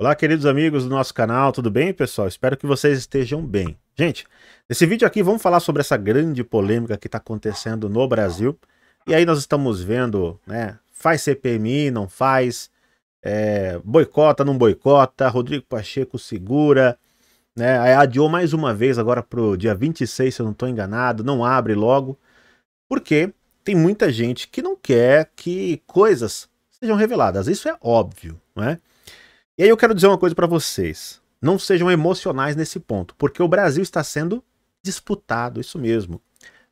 Olá, queridos amigos do nosso canal, tudo bem, pessoal? Espero que vocês estejam bem. Gente, nesse vídeo aqui vamos falar sobre essa grande polêmica que está acontecendo no Brasil. E aí nós estamos vendo, né, faz CPMI, não faz, é, boicota, não boicota, Rodrigo Pacheco segura, né, adiou mais uma vez agora para o dia 26, se eu não estou enganado, não abre logo, porque tem muita gente que não quer que coisas sejam reveladas, isso é óbvio, não é? E aí eu quero dizer uma coisa para vocês. Não sejam emocionais nesse ponto, porque o Brasil está sendo disputado, isso mesmo.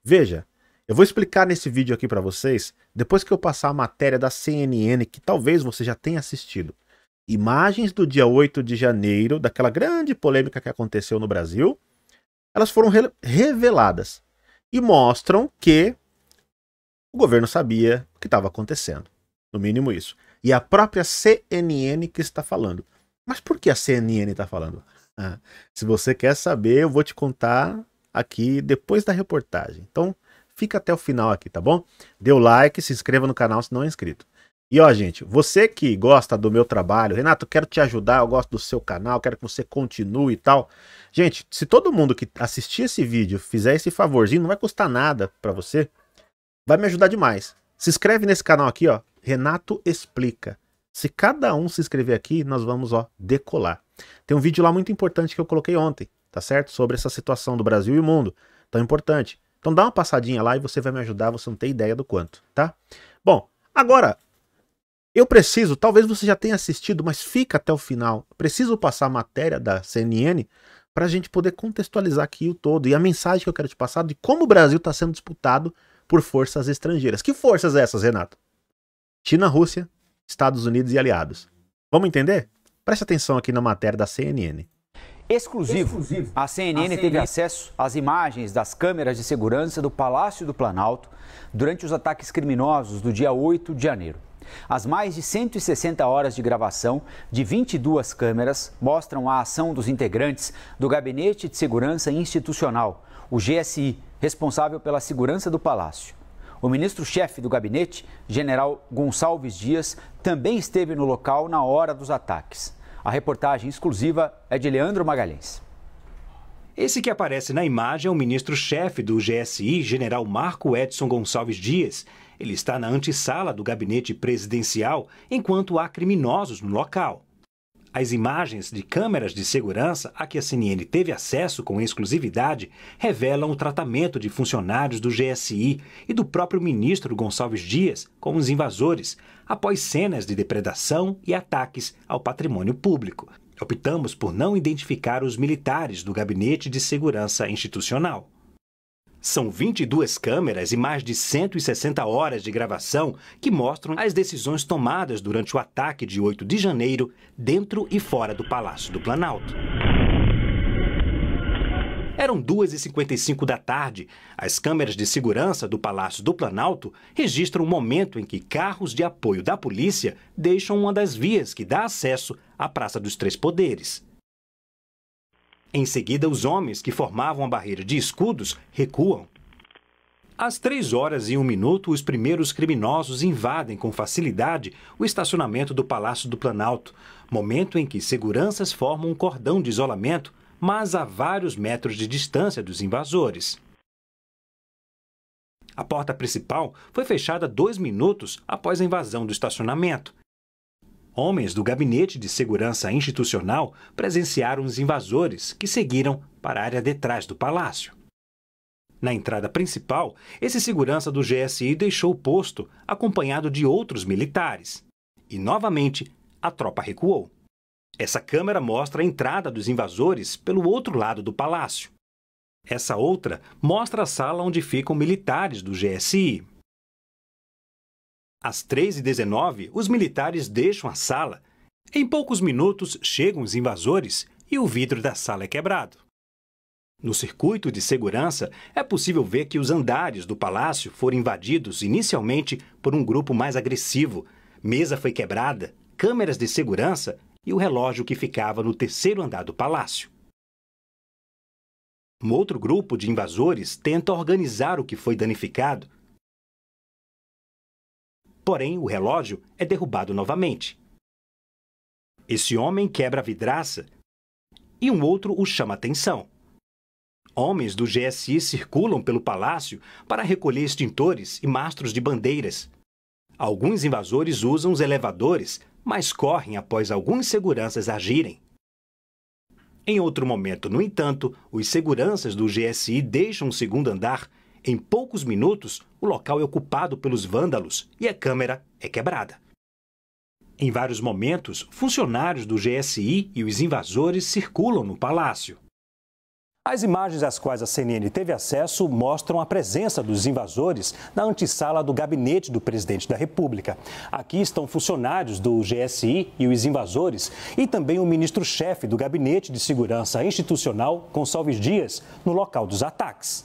Veja, eu vou explicar nesse vídeo aqui para vocês, depois que eu passar a matéria da CNN, que talvez você já tenha assistido. Imagens do dia 8 de janeiro, daquela grande polêmica que aconteceu no Brasil, elas foram re reveladas e mostram que o governo sabia o que estava acontecendo. No mínimo isso e a própria CNN que está falando. Mas por que a CNN está falando? Ah, se você quer saber, eu vou te contar aqui depois da reportagem. Então, fica até o final aqui, tá bom? Dê o like, se inscreva no canal se não é inscrito. E ó, gente, você que gosta do meu trabalho, Renato, quero te ajudar, eu gosto do seu canal, quero que você continue e tal. Gente, se todo mundo que assistir esse vídeo fizer esse favorzinho, não vai custar nada para você, vai me ajudar demais. Se inscreve nesse canal aqui, ó, Renato explica. Se cada um se inscrever aqui, nós vamos ó, decolar. Tem um vídeo lá muito importante que eu coloquei ontem, tá certo? Sobre essa situação do Brasil e o mundo. Tão importante. Então dá uma passadinha lá e você vai me ajudar, você não tem ideia do quanto, tá? Bom, agora eu preciso, talvez você já tenha assistido, mas fica até o final. Preciso passar a matéria da CNN para a gente poder contextualizar aqui o todo e a mensagem que eu quero te passar de como o Brasil está sendo disputado por forças estrangeiras. Que forças é essas, Renato? China, Rússia, Estados Unidos e aliados. Vamos entender? Preste atenção aqui na matéria da CNN. Exclusivo. A, CNN a CNN teve acesso às imagens das câmeras de segurança do Palácio do Planalto durante os ataques criminosos do dia 8 de janeiro. As mais de 160 horas de gravação de 22 câmeras mostram a ação dos integrantes do Gabinete de Segurança Institucional, o GSI, responsável pela segurança do palácio. O ministro-chefe do gabinete, general Gonçalves Dias, também esteve no local na hora dos ataques. A reportagem exclusiva é de Leandro Magalhães. Esse que aparece na imagem é o ministro-chefe do GSI, general Marco Edson Gonçalves Dias. Ele está na antessala do gabinete presidencial, enquanto há criminosos no local. As imagens de câmeras de segurança a que a CNN teve acesso com exclusividade revelam o tratamento de funcionários do GSI e do próprio ministro Gonçalves Dias com os invasores, após cenas de depredação e ataques ao patrimônio público. Optamos por não identificar os militares do Gabinete de Segurança Institucional. São 22 câmeras e mais de 160 horas de gravação que mostram as decisões tomadas durante o ataque de 8 de janeiro, dentro e fora do Palácio do Planalto. Eram 2h55 da tarde. As câmeras de segurança do Palácio do Planalto registram o momento em que carros de apoio da polícia deixam uma das vias que dá acesso à Praça dos Três Poderes. Em seguida, os homens que formavam a barreira de escudos recuam. Às três horas e um minuto, os primeiros criminosos invadem com facilidade o estacionamento do Palácio do Planalto, momento em que seguranças formam um cordão de isolamento, mas a vários metros de distância dos invasores. A porta principal foi fechada dois minutos após a invasão do estacionamento homens do Gabinete de Segurança Institucional presenciaram os invasores que seguiram para a área detrás do palácio. Na entrada principal, esse segurança do GSI deixou o posto, acompanhado de outros militares. E novamente, a tropa recuou. Essa câmera mostra a entrada dos invasores pelo outro lado do palácio. Essa outra mostra a sala onde ficam militares do GSI. Às 3h19, os militares deixam a sala. Em poucos minutos, chegam os invasores e o vidro da sala é quebrado. No circuito de segurança, é possível ver que os andares do palácio foram invadidos inicialmente por um grupo mais agressivo. Mesa foi quebrada, câmeras de segurança e o relógio que ficava no terceiro andar do palácio. Um outro grupo de invasores tenta organizar o que foi danificado porém o relógio é derrubado novamente. Esse homem quebra a vidraça e um outro o chama atenção. Homens do GSI circulam pelo palácio para recolher extintores e mastros de bandeiras. Alguns invasores usam os elevadores, mas correm após alguns seguranças agirem. Em outro momento, no entanto, os seguranças do GSI deixam o segundo andar em poucos minutos, o local é ocupado pelos vândalos e a câmera é quebrada. Em vários momentos, funcionários do GSI e os invasores circulam no palácio. As imagens às quais a CNN teve acesso mostram a presença dos invasores na antessala do gabinete do presidente da República. Aqui estão funcionários do GSI e os invasores e também o ministro-chefe do Gabinete de Segurança Institucional, Gonçalves Dias, no local dos ataques.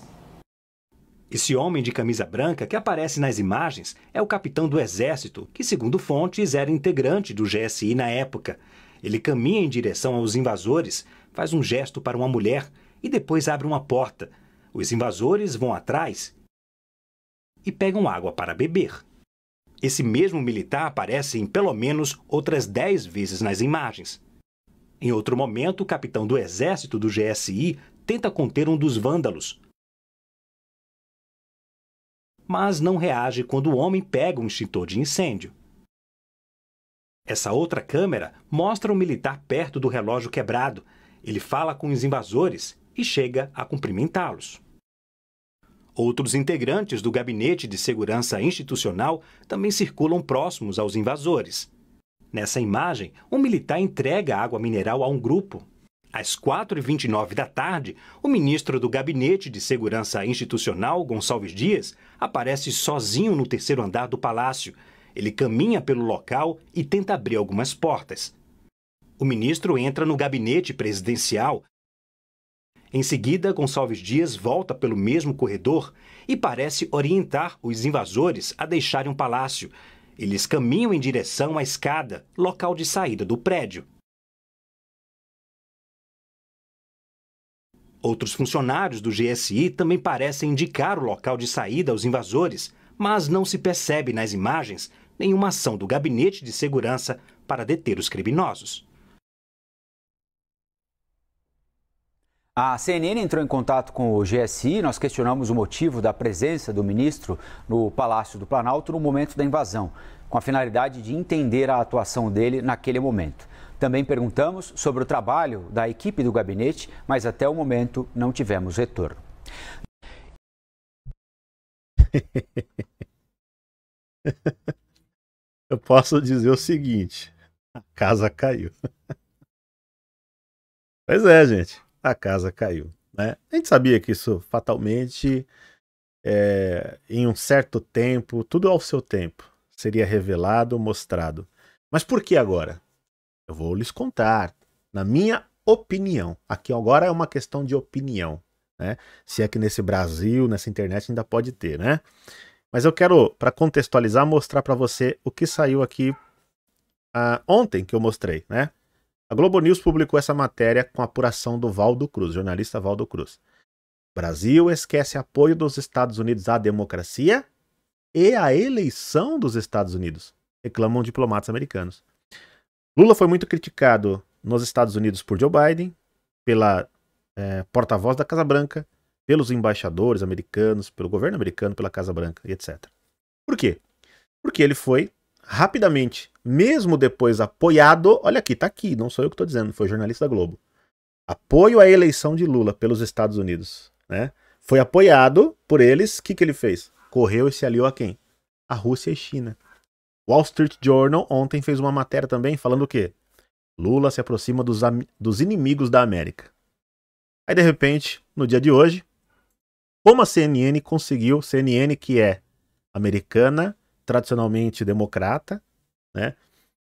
Esse homem de camisa branca que aparece nas imagens é o capitão do exército, que, segundo fontes, era integrante do GSI na época. Ele caminha em direção aos invasores, faz um gesto para uma mulher e depois abre uma porta. Os invasores vão atrás e pegam água para beber. Esse mesmo militar aparece em pelo menos outras dez vezes nas imagens. Em outro momento, o capitão do exército do GSI tenta conter um dos vândalos, mas não reage quando o homem pega um extintor de incêndio. Essa outra câmera mostra o um militar perto do relógio quebrado. Ele fala com os invasores e chega a cumprimentá-los. Outros integrantes do Gabinete de Segurança Institucional também circulam próximos aos invasores. Nessa imagem, um militar entrega água mineral a um grupo às 4h29 da tarde, o ministro do Gabinete de Segurança Institucional, Gonçalves Dias, aparece sozinho no terceiro andar do palácio. Ele caminha pelo local e tenta abrir algumas portas. O ministro entra no gabinete presidencial. Em seguida, Gonçalves Dias volta pelo mesmo corredor e parece orientar os invasores a deixarem o palácio. Eles caminham em direção à escada, local de saída do prédio. Outros funcionários do GSI também parecem indicar o local de saída aos invasores, mas não se percebe nas imagens nenhuma ação do gabinete de segurança para deter os criminosos. A CNN entrou em contato com o GSI. Nós questionamos o motivo da presença do ministro no Palácio do Planalto no momento da invasão, com a finalidade de entender a atuação dele naquele momento. Também perguntamos sobre o trabalho da equipe do gabinete, mas até o momento não tivemos retorno. Eu posso dizer o seguinte: a casa caiu. Pois é, gente, a casa caiu. Né? A gente sabia que isso fatalmente, é, em um certo tempo, tudo ao seu tempo, seria revelado, mostrado. Mas por que agora? Eu vou lhes contar, na minha opinião. Aqui agora é uma questão de opinião, né? Se é que nesse Brasil, nessa internet ainda pode ter, né? Mas eu quero, para contextualizar, mostrar para você o que saiu aqui uh, ontem que eu mostrei, né? A Globo News publicou essa matéria com apuração do Valdo Cruz, jornalista Valdo Cruz. Brasil esquece apoio dos Estados Unidos à democracia e à eleição dos Estados Unidos, reclamam diplomatas americanos. Lula foi muito criticado nos Estados Unidos por Joe Biden, pela é, porta-voz da Casa Branca, pelos embaixadores americanos, pelo governo americano, pela Casa Branca e etc. Por quê? Porque ele foi rapidamente, mesmo depois apoiado, olha aqui, tá aqui, não sou eu que estou dizendo, foi jornalista da Globo. Apoio à eleição de Lula pelos Estados Unidos, né? Foi apoiado por eles, o que, que ele fez? Correu e se aliou a quem? A Rússia e China. Wall Street Journal ontem fez uma matéria também falando o quê? Lula se aproxima dos, dos inimigos da América. Aí de repente, no dia de hoje, como a CNN conseguiu, CNN que é americana, tradicionalmente democrata, né?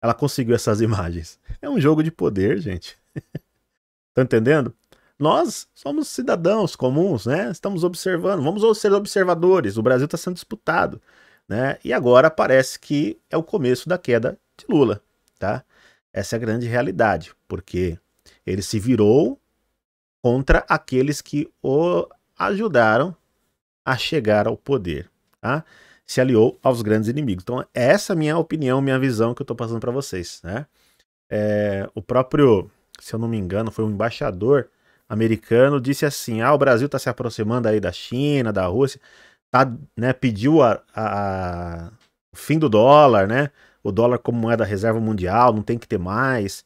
Ela conseguiu essas imagens. É um jogo de poder, gente. tá entendendo? Nós somos cidadãos comuns, né? Estamos observando, vamos ser observadores. O Brasil está sendo disputado. Né? E agora parece que é o começo da queda de Lula. Tá? Essa é a grande realidade, porque ele se virou contra aqueles que o ajudaram a chegar ao poder. Tá? Se aliou aos grandes inimigos. Então, essa é a minha opinião, minha visão que eu estou passando para vocês. Né? É, o próprio, se eu não me engano, foi um embaixador americano, disse assim: ah, o Brasil está se aproximando aí da China, da Rússia tá, né, pediu a, a, o fim do dólar, né? O dólar como moeda reserva mundial, não tem que ter mais.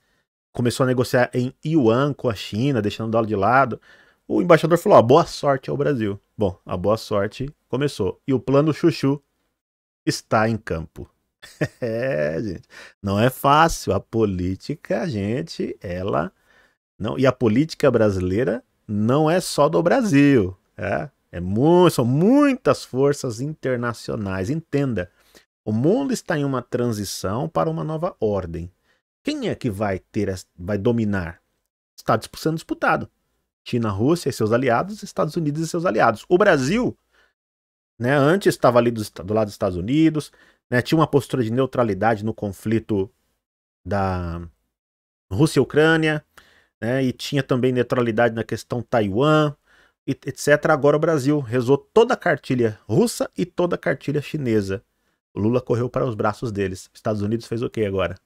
Começou a negociar em yuan com a China, deixando o dólar de lado. O embaixador falou: ó, boa sorte ao Brasil. Bom, a boa sorte começou. E o plano Chuchu está em campo. é, gente. Não é fácil. A política, gente, ela. não E a política brasileira não é só do Brasil. É? É são muitas forças internacionais. Entenda, o mundo está em uma transição para uma nova ordem. Quem é que vai ter, vai dominar? Está sendo disputado. China, Rússia e seus aliados, Estados Unidos e seus aliados. O Brasil, né, antes estava ali do, do lado dos Estados Unidos, né, tinha uma postura de neutralidade no conflito da Rússia e Ucrânia, né, e tinha também neutralidade na questão Taiwan, etc. Agora o Brasil rezou toda a cartilha russa e toda a cartilha chinesa. O Lula correu para os braços deles. Estados Unidos fez o okay que agora?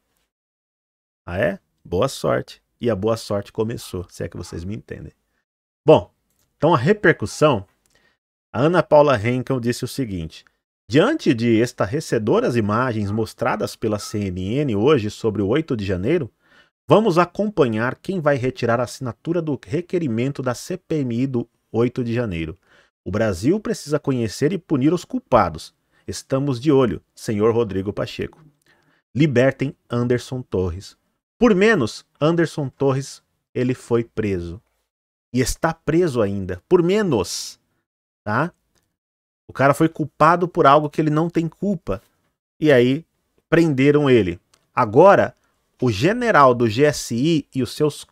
Ah é? Boa sorte. E a boa sorte começou, se é que vocês me entendem. Bom, então a repercussão. A Ana Paula Henkel disse o seguinte: Diante de estarrecedoras imagens mostradas pela CNN hoje sobre o 8 de janeiro, vamos acompanhar quem vai retirar a assinatura do requerimento da CPMI do 8 de janeiro. O Brasil precisa conhecer e punir os culpados. Estamos de olho, senhor Rodrigo Pacheco. Libertem Anderson Torres. Por menos, Anderson Torres, ele foi preso. E está preso ainda, por menos, tá? O cara foi culpado por algo que ele não tem culpa. E aí prenderam ele. Agora, o general do GSI e os seus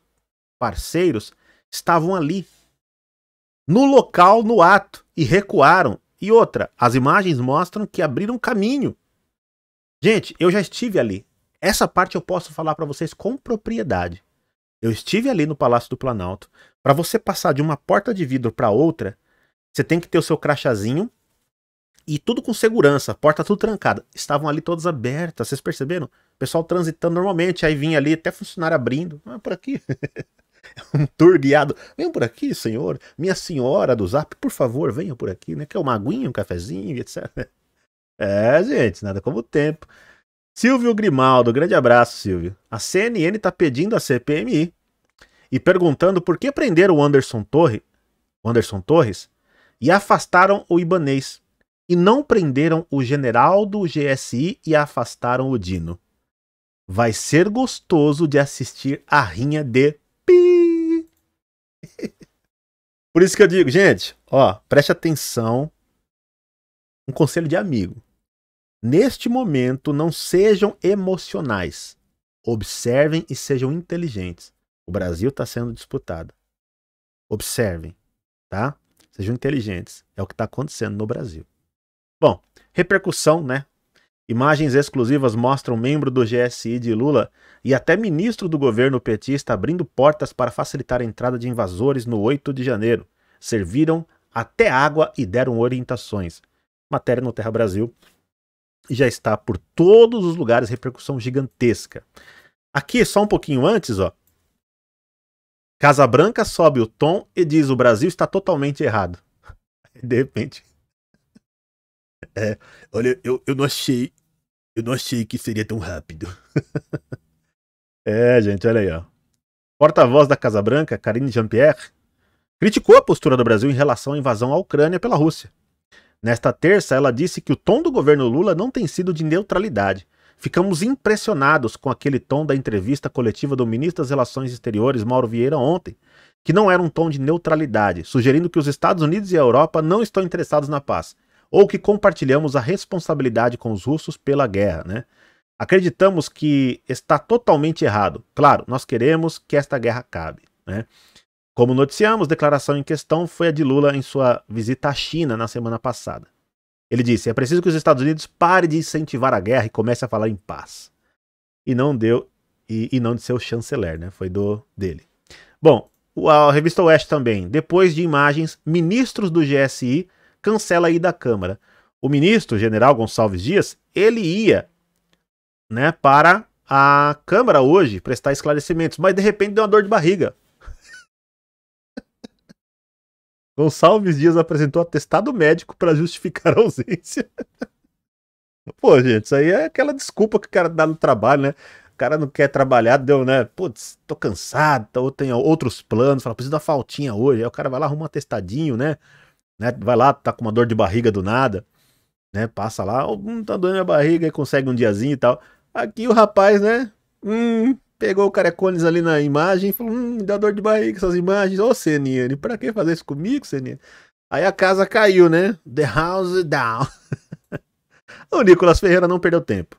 parceiros estavam ali no local no ato e recuaram. E outra, as imagens mostram que abriram caminho. Gente, eu já estive ali. Essa parte eu posso falar para vocês com propriedade. Eu estive ali no Palácio do Planalto. Para você passar de uma porta de vidro para outra, você tem que ter o seu crachazinho e tudo com segurança, porta tudo trancada. Estavam ali todas abertas, vocês perceberam? O pessoal transitando normalmente, aí vinha ali até funcionário abrindo. Ah, por aqui. um tour guiado. Venham por aqui, senhor. Minha senhora do Zap, por favor, venham por aqui, né? Quer uma aguinha, um cafezinho, etc. É, gente, nada como o tempo. Silvio Grimaldo, grande abraço, Silvio. A CNN está pedindo a CPMI e perguntando por que prenderam o Anderson, Torre, Anderson Torres e afastaram o Ibanês. E não prenderam o general do GSI e afastaram o Dino. Vai ser gostoso de assistir a rinha de Por isso que eu digo, gente, ó, preste atenção. Um conselho de amigo. Neste momento, não sejam emocionais. Observem e sejam inteligentes. O Brasil está sendo disputado. Observem, tá? Sejam inteligentes. É o que está acontecendo no Brasil. Bom, repercussão, né? Imagens exclusivas mostram membro do GSI de Lula e até ministro do governo petista abrindo portas para facilitar a entrada de invasores no 8 de janeiro. Serviram até água e deram orientações. Matéria no Terra Brasil já está por todos os lugares, repercussão gigantesca. Aqui, só um pouquinho antes, ó. Casa Branca sobe o tom e diz: o Brasil está totalmente errado. De repente. É, olha, eu, eu não achei eu não achei que seria tão rápido. é, gente, olha aí, ó. Porta-voz da Casa Branca, Karine Jean-Pierre, criticou a postura do Brasil em relação à invasão à Ucrânia pela Rússia. Nesta terça, ela disse que o tom do governo Lula não tem sido de neutralidade. Ficamos impressionados com aquele tom da entrevista coletiva do ministro das Relações Exteriores, Mauro Vieira, ontem, que não era um tom de neutralidade, sugerindo que os Estados Unidos e a Europa não estão interessados na paz, ou que compartilhamos a responsabilidade com os russos pela guerra, né? Acreditamos que está totalmente errado. Claro, nós queremos que esta guerra acabe, né? Como noticiamos, declaração em questão foi a de Lula em sua visita à China na semana passada. Ele disse: "É preciso que os Estados Unidos pare de incentivar a guerra e comece a falar em paz." E não deu e, e não de seu chanceler, né? Foi do dele. Bom, a revista Oeste também, depois de imagens, ministros do GSI cancela a ida à Câmara. O ministro, general Gonçalves Dias, ele ia né, para a Câmara hoje prestar esclarecimentos, mas de repente deu uma dor de barriga. Gonçalves Dias apresentou atestado médico para justificar a ausência. Pô, gente, isso aí é aquela desculpa que o cara dá no trabalho, né? O cara não quer trabalhar, deu, né? Putz, tô cansado, ou tenho outros planos, fala, preciso da faltinha hoje. Aí o cara vai lá, arruma um atestadinho, né? né? Vai lá, tá com uma dor de barriga do nada, né? Passa lá, oh, tá doendo a barriga, e consegue um diazinho e tal. Aqui o rapaz, né? Hum, pegou o carecones ali na imagem e falou: hum, dá dor de barriga essas imagens. Ô, oh, Ceniane, pra que fazer isso comigo, Ceniane? Aí a casa caiu, né? The house down. o Nicolas Ferreira não perdeu tempo.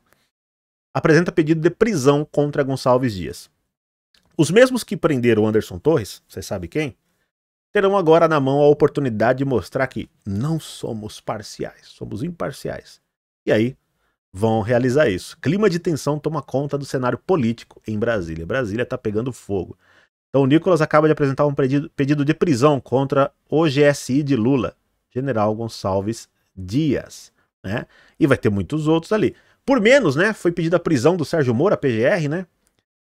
Apresenta pedido de prisão contra Gonçalves Dias. Os mesmos que prenderam Anderson Torres, você sabe quem? terão agora na mão a oportunidade de mostrar que não somos parciais, somos imparciais. E aí vão realizar isso. Clima de tensão toma conta do cenário político em Brasília. Brasília está pegando fogo. Então o Nicolas acaba de apresentar um pedido, de prisão contra o GSI de Lula, General Gonçalves Dias, né? E vai ter muitos outros ali. Por menos, né? Foi pedida a prisão do Sérgio Moro, a PGR, né?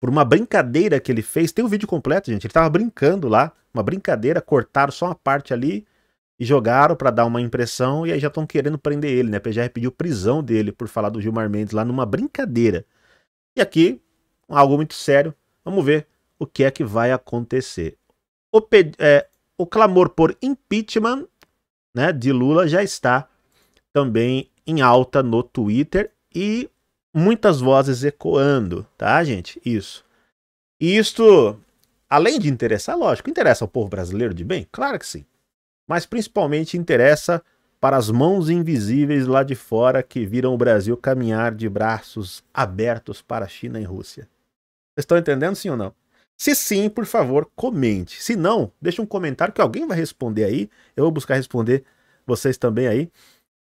por uma brincadeira que ele fez. Tem o um vídeo completo, gente. Ele estava brincando lá, uma brincadeira, cortaram só uma parte ali e jogaram para dar uma impressão e aí já estão querendo prender ele, né? A PGR pediu prisão dele por falar do Gilmar Mendes lá numa brincadeira. E aqui, algo muito sério. Vamos ver o que é que vai acontecer. O, é, o clamor por impeachment né, de Lula já está também em alta no Twitter e muitas vozes ecoando, tá, gente? Isso. E isto, além de interessar, lógico, interessa ao povo brasileiro de bem? Claro que sim. Mas principalmente interessa para as mãos invisíveis lá de fora que viram o Brasil caminhar de braços abertos para a China e Rússia. Vocês estão entendendo sim ou não? Se sim, por favor, comente. Se não, deixe um comentário que alguém vai responder aí. Eu vou buscar responder vocês também aí.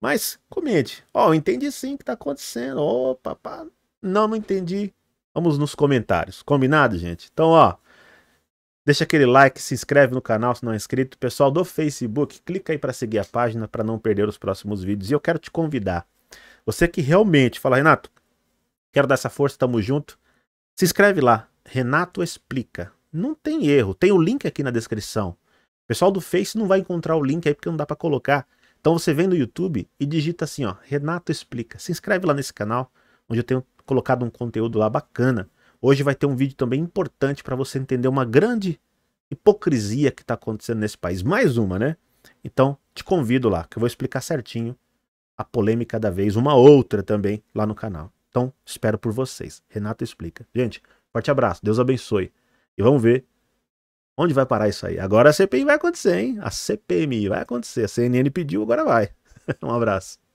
Mas comente. Ó, oh, entendi sim o que tá acontecendo. Opa, pá. Não, não entendi. Vamos nos comentários. Combinado, gente? Então, ó. Deixa aquele like, se inscreve no canal se não é inscrito. Pessoal do Facebook, clica aí para seguir a página para não perder os próximos vídeos. E eu quero te convidar. Você que realmente fala, Renato, quero dar essa força, tamo junto. Se inscreve lá. Renato Explica. Não tem erro. Tem o link aqui na descrição. pessoal do Face não vai encontrar o link aí porque não dá para colocar. Então você vem no YouTube e digita assim, ó, Renato Explica. Se inscreve lá nesse canal, onde eu tenho colocado um conteúdo lá bacana. Hoje vai ter um vídeo também importante para você entender uma grande hipocrisia que está acontecendo nesse país. Mais uma, né? Então te convido lá, que eu vou explicar certinho a polêmica da vez, uma outra também lá no canal. Então espero por vocês. Renato Explica. Gente, forte abraço, Deus abençoe. E vamos ver Onde vai parar isso aí? Agora a CPI vai acontecer, hein? A CPMI vai acontecer. A CNN pediu, agora vai. um abraço.